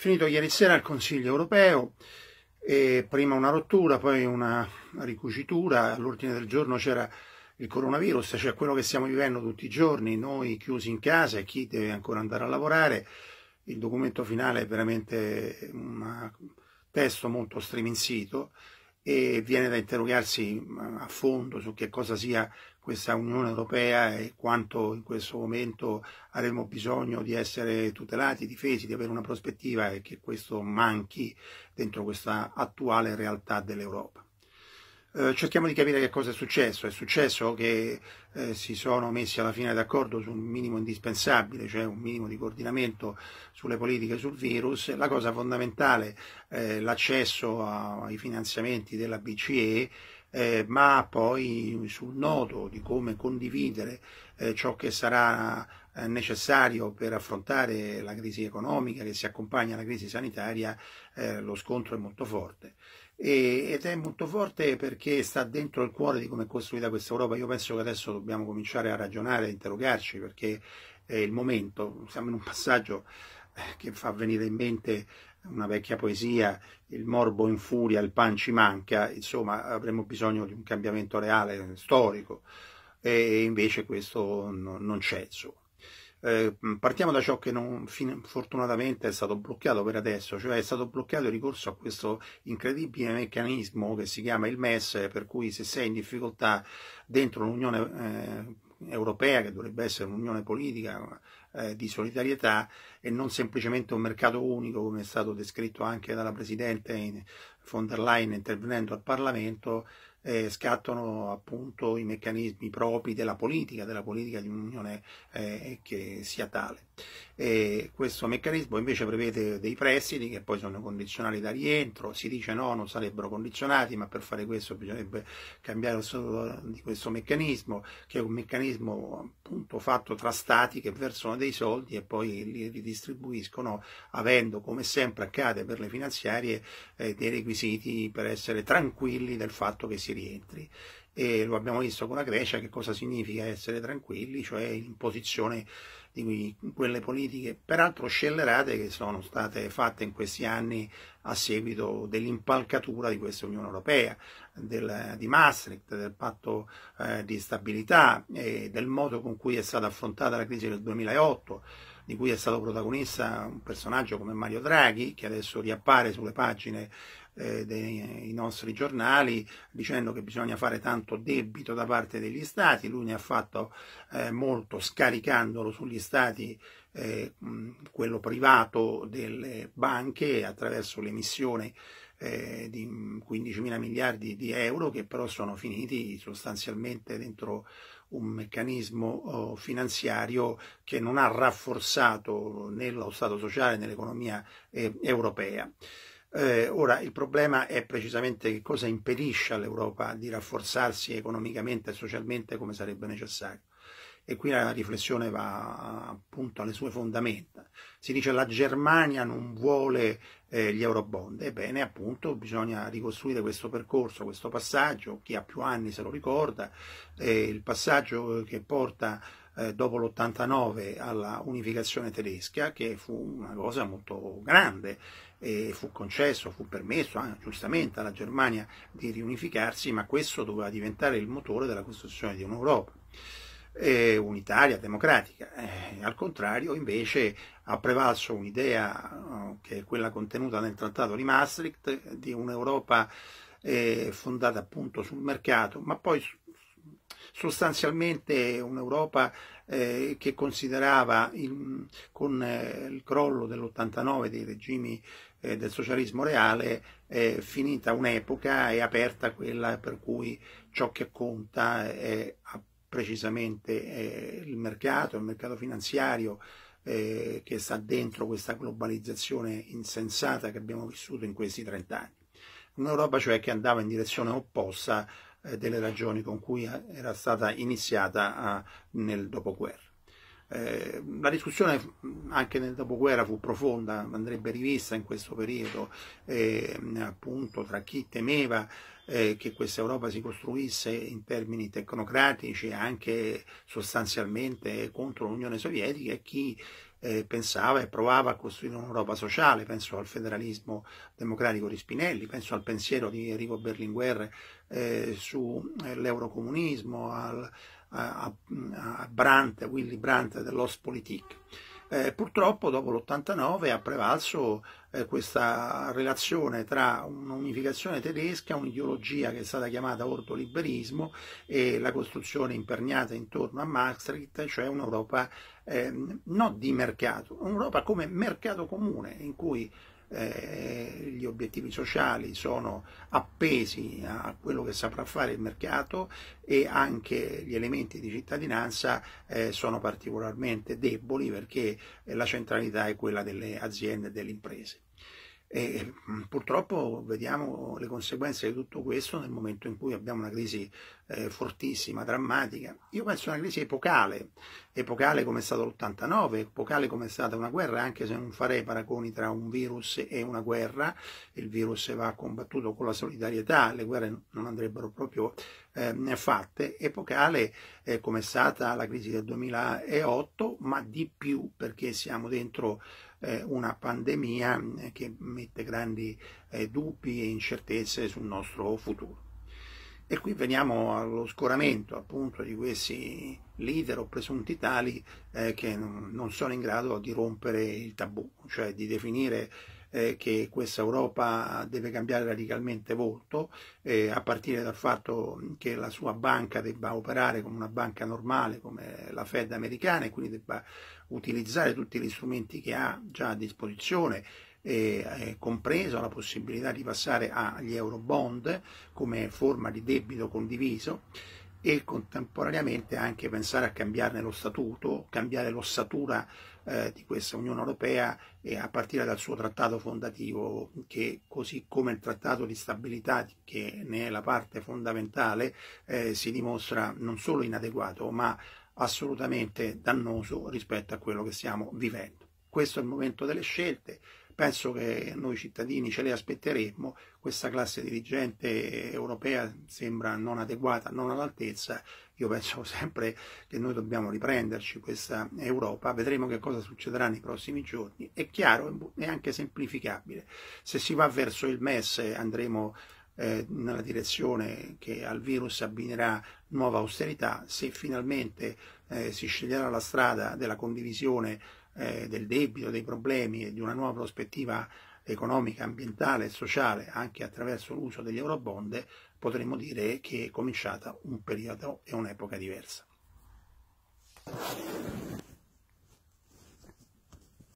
Finito ieri sera il Consiglio europeo, prima una rottura, poi una ricucitura, all'ordine del giorno c'era il coronavirus, cioè quello che stiamo vivendo tutti i giorni, noi chiusi in casa e chi deve ancora andare a lavorare. Il documento finale è veramente un testo molto streminzito e viene da interrogarsi a fondo su che cosa sia questa Unione Europea e quanto in questo momento avremo bisogno di essere tutelati, difesi, di avere una prospettiva e che questo manchi dentro questa attuale realtà dell'Europa. Eh, cerchiamo di capire che cosa è successo. È successo che eh, si sono messi alla fine d'accordo su un minimo indispensabile, cioè un minimo di coordinamento sulle politiche sul virus. La cosa fondamentale è eh, l'accesso ai finanziamenti della BCE eh, ma poi sul nodo di come condividere eh, ciò che sarà eh, necessario per affrontare la crisi economica che si accompagna alla crisi sanitaria, eh, lo scontro è molto forte. E, ed è molto forte perché sta dentro il cuore di come è costruita questa Europa. Io penso che adesso dobbiamo cominciare a ragionare, a interrogarci, perché è il momento, siamo in un passaggio eh, che fa venire in mente una vecchia poesia, il morbo in furia, il pan ci manca, insomma avremmo bisogno di un cambiamento reale, storico, e invece questo no, non c'è. Eh, partiamo da ciò che non, fin, fortunatamente è stato bloccato per adesso, cioè è stato bloccato il ricorso a questo incredibile meccanismo che si chiama il MES, per cui se sei in difficoltà dentro l'Unione eh, Europea, che dovrebbe essere un'unione politica, eh, di solidarietà e non semplicemente un mercato unico come è stato descritto anche dalla Presidente von der Leyen intervenendo al Parlamento eh, scattano appunto i meccanismi propri della politica, della politica di un'unione eh, che sia tale. E questo meccanismo invece prevede dei prestiti che poi sono condizionali da rientro, si dice no, non sarebbero condizionati, ma per fare questo bisognerebbe cambiare il solo di questo meccanismo, che è un meccanismo appunto fatto tra stati che versano dei soldi e poi li ridistribuiscono, avendo come sempre accade per le finanziarie eh, dei requisiti per essere tranquilli del fatto che si rientri. E lo abbiamo visto con la Grecia che cosa significa essere tranquilli, cioè in posizione di quelle politiche peraltro scellerate che sono state fatte in questi anni a seguito dell'impalcatura di questa Unione Europea, del, di Maastricht, del patto eh, di stabilità e del modo con cui è stata affrontata la crisi del 2008 di cui è stato protagonista un personaggio come Mario Draghi, che adesso riappare sulle pagine eh, dei nostri giornali dicendo che bisogna fare tanto debito da parte degli stati, lui ne ha fatto eh, molto scaricandolo sugli stati eh, quello privato delle banche attraverso l'emissione eh, di 15 mila miliardi di euro che però sono finiti sostanzialmente dentro un meccanismo oh, finanziario che non ha rafforzato né lo Stato sociale né l'economia eh, europea. Eh, ora il problema è precisamente che cosa impedisce all'Europa di rafforzarsi economicamente e socialmente come sarebbe necessario. E qui la riflessione va appunto alle sue fondamenta. Si dice la Germania non vuole eh, gli eurobond. Ebbene, appunto, bisogna ricostruire questo percorso, questo passaggio. Chi ha più anni se lo ricorda. Eh, il passaggio eh, che porta eh, dopo l'89 alla unificazione tedesca, che fu una cosa molto grande e fu concesso, fu permesso eh, giustamente alla Germania di riunificarsi, ma questo doveva diventare il motore della costruzione di un'Europa eh, unitaria, democratica. Eh, al contrario, invece, ha prevalso un'idea eh, che è quella contenuta nel Trattato di Maastricht di un'Europa eh, fondata appunto sul mercato, ma poi sostanzialmente un'Europa eh, che considerava il, con eh, il crollo dell'89 dei regimi eh, del socialismo reale eh, finita un'epoca e aperta quella per cui ciò che conta è precisamente il mercato, il mercato finanziario, eh, che sta dentro questa globalizzazione insensata che abbiamo vissuto in questi 30 anni. Un'Europa cioè che andava in direzione opposta eh, delle ragioni con cui eh, era stata iniziata nel dopoguerra. Eh, la discussione anche nel dopoguerra fu profonda, andrebbe rivista in questo periodo, eh, appunto tra chi temeva eh, che questa Europa si costruisse in termini tecnocratici anche sostanzialmente contro l'Unione Sovietica e chi eh, pensava e provava a costruire un'Europa sociale, penso al federalismo democratico di Spinelli, penso al pensiero di Enrico Berlinguer eh, sull'eurocomunismo, eh, al, a, a, Brandt, a Willy Brandt dell'Ostpolitik. Eh, purtroppo dopo l'89 ha prevalso eh, questa relazione tra un'unificazione tedesca, un'ideologia che è stata chiamata ordoliberismo e la costruzione imperniata intorno a Maastricht, cioè un'Europa eh, non di mercato, un'Europa come mercato comune in cui eh, gli obiettivi sociali sono appesi a quello che saprà fare il mercato e anche gli elementi di cittadinanza eh, sono particolarmente deboli perché la centralità è quella delle aziende e delle imprese. E mm, purtroppo vediamo le conseguenze di tutto questo nel momento in cui abbiamo una crisi eh, fortissima, drammatica. Io penso a una crisi epocale, epocale come è stato l'89, epocale come è stata una guerra, anche se non farei paragoni tra un virus e una guerra, il virus va combattuto con la solidarietà, le guerre non andrebbero proprio eh, fatte, epocale eh, come è stata la crisi del 2008, ma di più perché siamo dentro eh, una pandemia eh, che mette grandi eh, dubbi e incertezze sul nostro futuro. E qui veniamo allo scoramento appunto di questi leader o presunti tali eh, che non sono in grado di rompere il tabù, cioè di definire eh, che questa Europa deve cambiare radicalmente volto, eh, a partire dal fatto che la sua banca debba operare come una banca normale, come la Fed americana, e quindi debba utilizzare tutti gli strumenti che ha già a disposizione eh, compreso la possibilità di passare agli euro bond come forma di debito condiviso e contemporaneamente anche pensare a cambiarne lo statuto, cambiare l'ossatura eh, di questa Unione Europea eh, a partire dal suo trattato fondativo che così come il trattato di stabilità che ne è la parte fondamentale eh, si dimostra non solo inadeguato ma assolutamente dannoso rispetto a quello che stiamo vivendo. Questo è il momento delle scelte, penso che noi cittadini ce le aspetteremmo, questa classe dirigente europea sembra non adeguata, non all'altezza, io penso sempre che noi dobbiamo riprenderci questa Europa, vedremo che cosa succederà nei prossimi giorni, è chiaro e anche semplificabile, se si va verso il MES andremo eh, nella direzione che al virus abbinerà nuova austerità, se finalmente eh, si sceglierà la strada della condivisione eh, del debito, dei problemi e di una nuova prospettiva economica, ambientale e sociale anche attraverso l'uso degli eurobond, potremmo dire che è cominciata un periodo e un'epoca diversa.